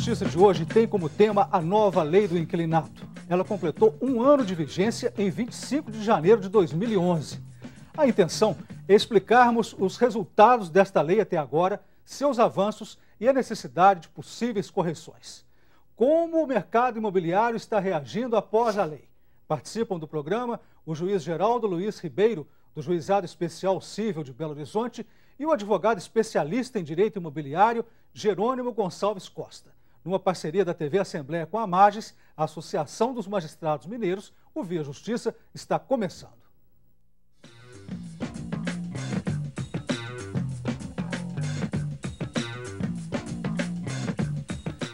Justiça de hoje tem como tema a nova lei do inquilinato. Ela completou um ano de vigência em 25 de janeiro de 2011. A intenção é explicarmos os resultados desta lei até agora, seus avanços e a necessidade de possíveis correções. Como o mercado imobiliário está reagindo após a lei? Participam do programa o juiz Geraldo Luiz Ribeiro, do Juizado Especial Civil de Belo Horizonte, e o advogado especialista em direito imobiliário Jerônimo Gonçalves Costa numa parceria da TV Assembleia com a Magis, a Associação dos Magistrados Mineiros, o Via Justiça está começando.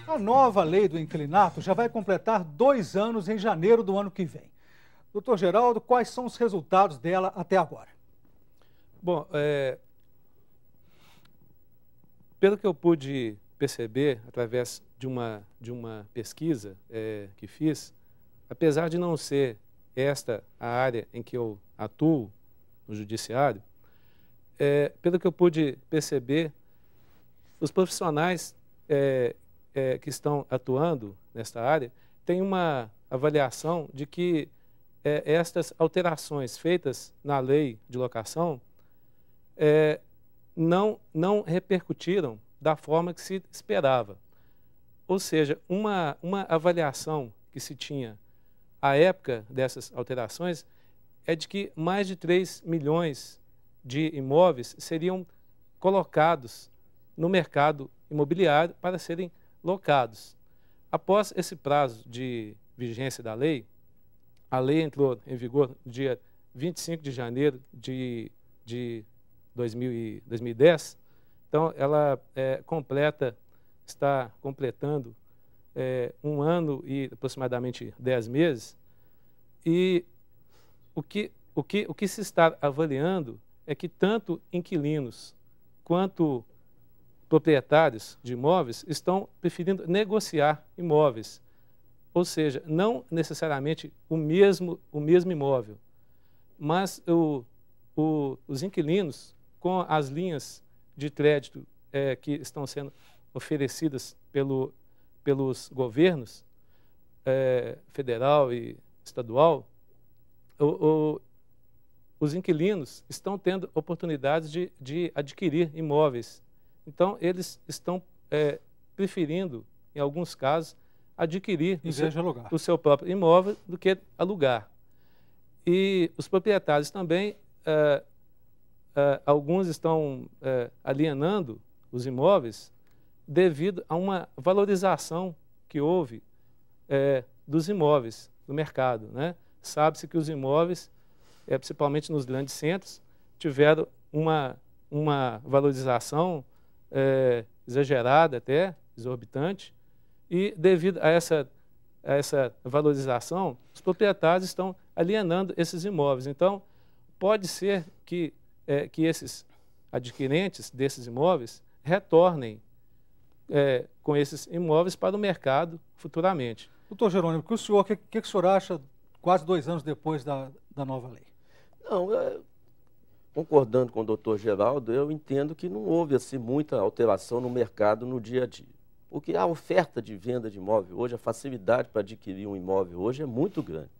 A nova lei do inclinato já vai completar dois anos em janeiro do ano que vem. Doutor Geraldo, quais são os resultados dela até agora? Bom, é... pelo que eu pude perceber, através de uma, de uma pesquisa é, que fiz, apesar de não ser esta a área em que eu atuo no judiciário, é, pelo que eu pude perceber, os profissionais é, é, que estão atuando nesta área têm uma avaliação de que é, estas alterações feitas na lei de locação é, não, não repercutiram da forma que se esperava. Ou seja, uma, uma avaliação que se tinha à época dessas alterações é de que mais de 3 milhões de imóveis seriam colocados no mercado imobiliário para serem locados. Após esse prazo de vigência da lei, a lei entrou em vigor no dia 25 de janeiro de, de 2000 e 2010, então, ela é, completa, está completando é, um ano e aproximadamente dez meses. E o que, o, que, o que se está avaliando é que tanto inquilinos quanto proprietários de imóveis estão preferindo negociar imóveis, ou seja, não necessariamente o mesmo, o mesmo imóvel, mas o, o, os inquilinos, com as linhas de crédito é, que estão sendo oferecidas pelo, pelos governos é, federal e estadual, o, o, os inquilinos estão tendo oportunidades de, de adquirir imóveis. Então, eles estão é, preferindo, em alguns casos, adquirir o seu, o seu, próprio imóvel do que alugar. E os proprietários também é, uh, alguns estão uh, alienando os imóveis devido a uma valorização que houve uh, dos imóveis do mercado. Né? Sabe-se que os imóveis, é, principalmente nos grandes centros, tiveram uma, uma valorização exagerada até, exorbitante, e devido a essa, a essa valorização, os proprietários estão alienando esses imóveis. Então, pode ser que é, que esses adquirentes desses imóveis retornem é, com esses imóveis para o mercado futuramente. Doutor Jerônimo, o que o senhor, que, que, o senhor acha quase dois anos depois da, da nova lei? Não, é, concordando com o doutor Geraldo, eu entendo que não houve assim muita alteração no mercado no dia a dia. Porque a oferta de venda de imóvel hoje, a facilidade para adquirir um imóvel hoje é muito grande.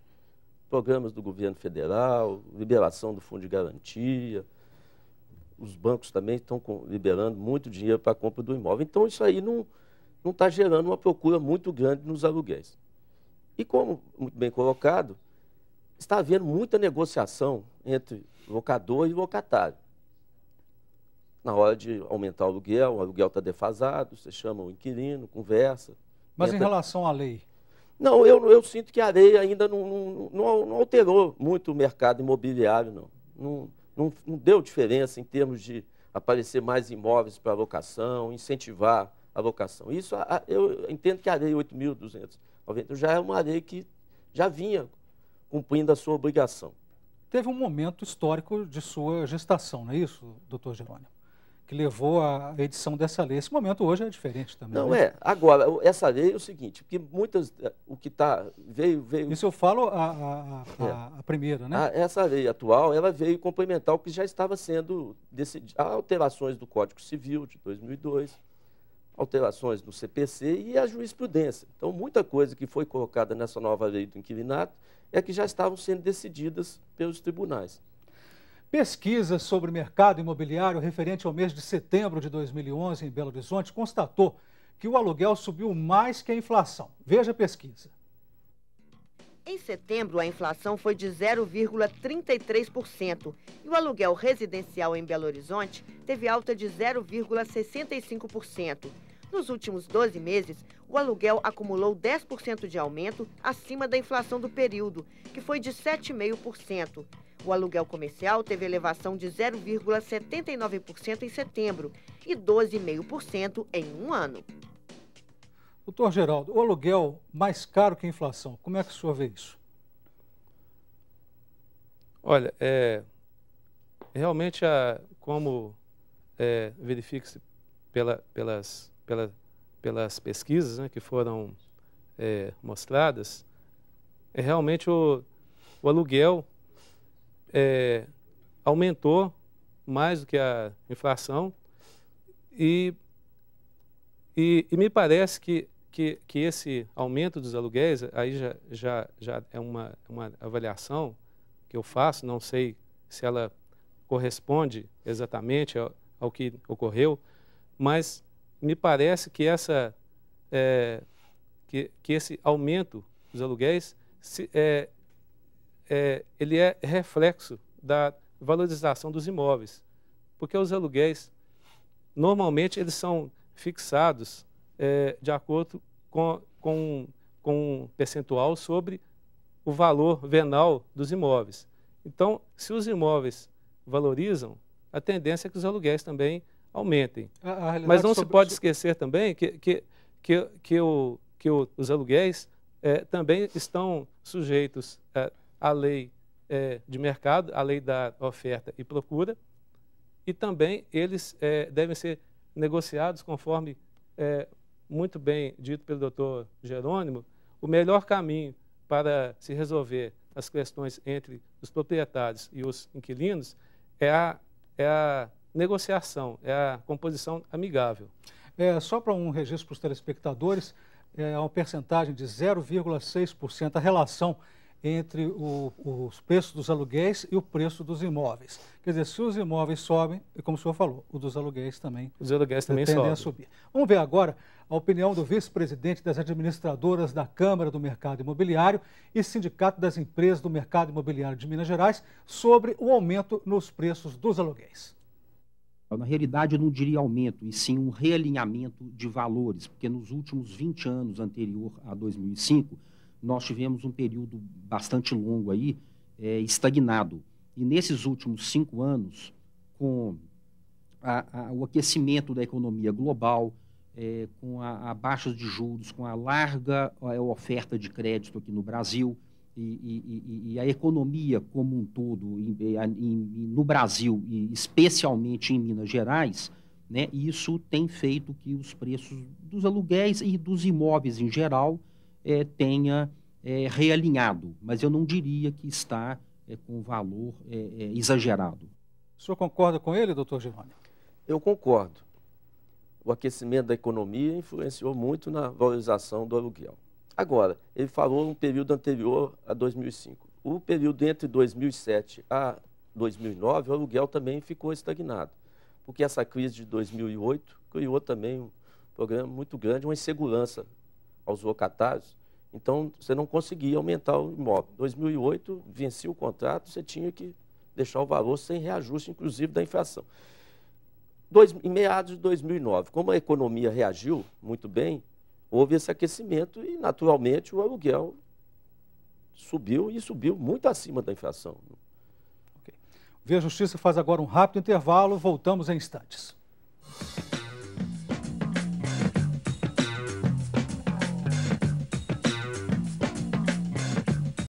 Programas do governo federal, liberação do fundo de garantia, os bancos também estão liberando muito dinheiro para a compra do imóvel. Então, isso aí não está gerando uma procura muito grande nos aluguéis. E como muito bem colocado, está havendo muita negociação entre locador e locatário. Na hora de aumentar o aluguel, o aluguel está defasado, você chama o inquilino, conversa. Mas entra... em relação à lei? Não, eu, eu sinto que a lei ainda não, não, não, alterou muito o mercado imobiliário, não. não não, não deu diferença em termos de aparecer mais imóveis para locação, incentivar a locação. Isso eu entendo que a lei 8.290 já é uma lei que já vinha cumprindo a sua obrigação. Teve um momento histórico de sua gestação, não é isso, doutor Jerônimo? que levou à edição dessa lei. Esse momento hoje é diferente também. Não né? é. Agora, essa lei é o seguinte, porque muitas, eh, o que está, veio, veio... Isso eu falo a, a, a, é. a primeira, né? essa lei atual, ela veio complementar o que já estava sendo decidido. Há alterações do Código Civil de 2002, alterações do CPC e a jurisprudência. Então, muita coisa que foi colocada nessa nova lei do inquilinato é que já estavam sendo decididas pelos tribunais. Pesquisa sobre mercado imobiliário referente ao mês de setembro de 2011 em Belo Horizonte constatou que o aluguel subiu mais que a inflação. Veja a pesquisa. Em setembro, a inflação foi de 0,33% e o aluguel residencial em Belo Horizonte teve alta de 0,65%. Nos últimos 12 meses, o aluguel acumulou 10% de aumento acima da inflação do período, que foi de 7,5%. O aluguel comercial teve elevação de 0,79% em setembro e 12,5% em um ano. Doutor Geraldo, o aluguel mais caro que a inflação, como é que o senhor vê isso? Olha, é, realmente, a, como é, verifica-se pela, pelas, pela pelas pesquisas né, que foram é, mostradas, é realmente o, o aluguel é, aumentou mais do que a inflação e, e, e me parece que, que, que, esse aumento dos aluguéis, aí já, já, já é uma, uma avaliação que eu faço, não sei se ela corresponde exatamente ao, ao que ocorreu, mas me parece que, essa, é, que, que esse aumento dos aluguéis se, é, é, ele é reflexo da valorização dos imóveis, porque os aluguéis normalmente eles são fixados é, de acordo com, com, com um percentual sobre o valor venal dos imóveis. Então, se os imóveis valorizam, a tendência é que os aluguéis também valorizem aumentem. A, a Mas não se pode esquecer também que, que, que, que, o, que o, os aluguéis é, também estão sujeitos é, à lei é, de mercado, à lei da oferta e procura, e também eles é, devem ser negociados conforme é, muito bem dito pelo doutor Jerônimo, o melhor caminho para se resolver as questões entre os proprietários e os inquilinos é a, é a negociação, é a composição amigável. É, só para um registro para os telespectadores, é uma percentagem de 0,6% a relação entre o, os preços dos aluguéis e o preço dos imóveis. Quer dizer, se os imóveis sobem, e como o senhor falou, o dos aluguéis também, os aluguéis também tendem sobe. a subir. Vamos ver agora a opinião do vice-presidente das administradoras da Câmara do Mercado Imobiliário e Sindicato das Empresas do Mercado Imobiliário de Minas Gerais sobre o aumento nos preços dos aluguéis. Na realidade, eu não diria aumento, e sim um realinhamento de valores, porque nos últimos 20 anos anterior a 2005, nós tivemos um período bastante longo aí, é, estagnado. E nesses últimos cinco anos, com a, a, o aquecimento da economia global, é, com a, a baixa de juros, com a larga a é, oferta de crédito aqui no Brasil, e, e, e, a economia como um todo em, em, no Brasil e especialmente em Minas Gerais, né, isso tem feito que os preços dos aluguéis e dos imóveis em geral é, tenha é, realinhado, mas eu não diria que está é, com valor é, exagerado. O senhor concorda com ele, doutor Giovanni? Eu concordo. O aquecimento da economia influenciou muito na valorização do aluguel. Agora, ele falou um período anterior a 2005. O período entre 2007 a 2009, o aluguel também ficou estagnado, porque essa crise de 2008 criou também um programa muito grande, uma insegurança aos locatários. Então, você não conseguia aumentar o imóvel. Em 2008, vencia o contrato, você tinha que deixar o valor sem reajuste, inclusive da inflação. Dois, em meados de 2009, como a economia reagiu muito bem, houve esse aquecimento e, naturalmente, o aluguel subiu e subiu muito acima da inflação. Okay. Via Justiça faz agora um rápido intervalo, voltamos em instantes.